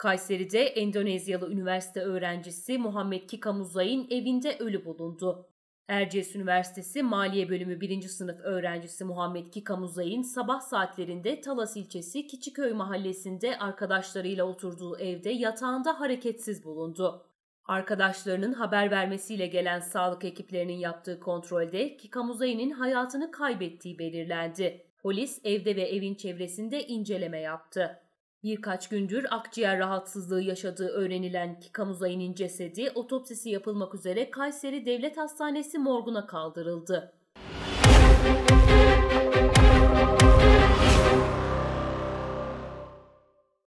Kayseri'de Endonezyalı üniversite öğrencisi Muhammed Kikamuzay'ın evinde ölü bulundu. Erciyes Üniversitesi Maliye Bölümü 1. sınıf öğrencisi Muhammed Kikamuzay'ın sabah saatlerinde Talas ilçesi Kiçiköy mahallesinde arkadaşlarıyla oturduğu evde yatağında hareketsiz bulundu. Arkadaşlarının haber vermesiyle gelen sağlık ekiplerinin yaptığı kontrolde Kikamuzay'ın hayatını kaybettiği belirlendi. Polis evde ve evin çevresinde inceleme yaptı. Birkaç gündür akciğer rahatsızlığı yaşadığı öğrenilen Kika Muzay'ın cesedi otopsisi yapılmak üzere Kayseri Devlet Hastanesi morguna kaldırıldı.